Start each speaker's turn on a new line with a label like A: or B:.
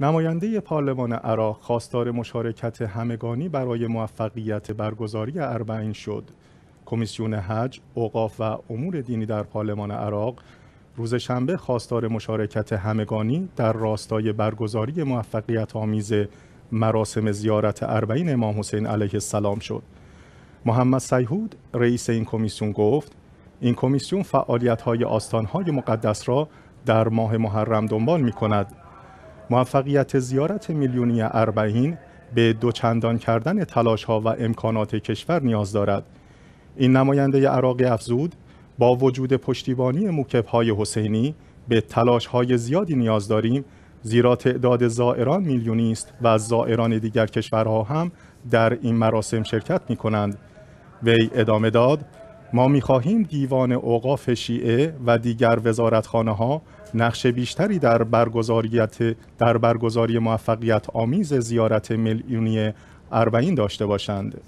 A: نماینده پارلمان عراق خواستار مشارکت همگانی برای موفقیت برگزاری اربعین شد. کمیسیون حج، اوقاف و امور دینی در پارلمان عراق روز شنبه خواستار مشارکت همگانی در راستای برگزاری موفقیت آمیز مراسم زیارت اربعین امام حسین علیه السلام شد. محمد سیهود رئیس این کمیسیون گفت این کمیسیون فعالیت های آستان های مقدس را در ماه محرم دنبال می کند موفقیت زیارت میلیونی اربعین به دوچندان کردن تلاش ها و امکانات کشور نیاز دارد. این نماینده عراق افزود با وجود پشتیبانی موکب های حسینی به تلاش های زیادی نیاز داریم زیرا تعداد زائران میلیونی است و زائران دیگر کشورها هم در این مراسم شرکت می کنند. وی ادامه داد ما می خواهیم دیوان اوقاف شیعه و دیگر وزارتخانه ها نقش بیشتری در برگزاریت در برگزاری موفقیت آمیز زیارت میلیونی اربعین داشته باشند